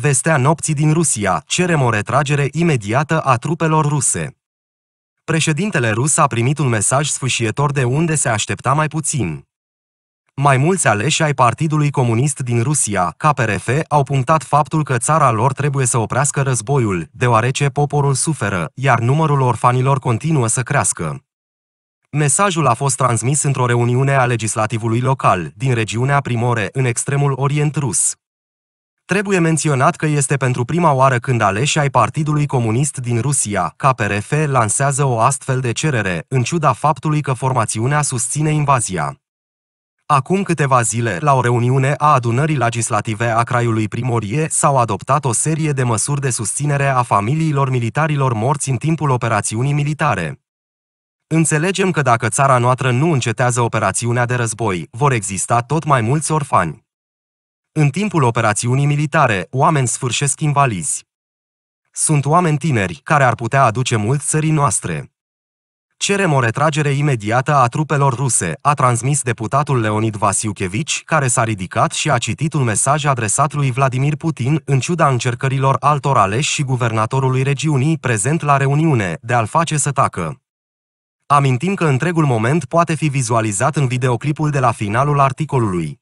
Vestea nopții din Rusia, cerem o retragere imediată a trupelor ruse. Președintele rus a primit un mesaj sfâșietor de unde se aștepta mai puțin. Mai mulți aleși ai Partidului Comunist din Rusia, KPRF, au punctat faptul că țara lor trebuie să oprească războiul, deoarece poporul suferă, iar numărul orfanilor continuă să crească. Mesajul a fost transmis într-o reuniune a legislativului local, din regiunea Primore, în extremul Orient rus. Trebuie menționat că este pentru prima oară când aleși ai Partidului Comunist din Rusia, KPRF, lansează o astfel de cerere, în ciuda faptului că formațiunea susține invazia. Acum câteva zile, la o reuniune a adunării legislative a Craiului Primorie, s-au adoptat o serie de măsuri de susținere a familiilor militarilor morți în timpul operațiunii militare. Înțelegem că dacă țara noastră nu încetează operațiunea de război, vor exista tot mai mulți orfani. În timpul operațiunii militare, oameni sfârșesc invalizi. Sunt oameni tineri care ar putea aduce mult țării noastre. Cerem o retragere imediată a trupelor ruse, a transmis deputatul Leonid Vasiuchevici, care s-a ridicat și a citit un mesaj adresat lui Vladimir Putin, în ciuda încercărilor altor aleși și guvernatorului regiunii prezent la reuniune, de a-l face să tacă. Amintim că întregul moment poate fi vizualizat în videoclipul de la finalul articolului.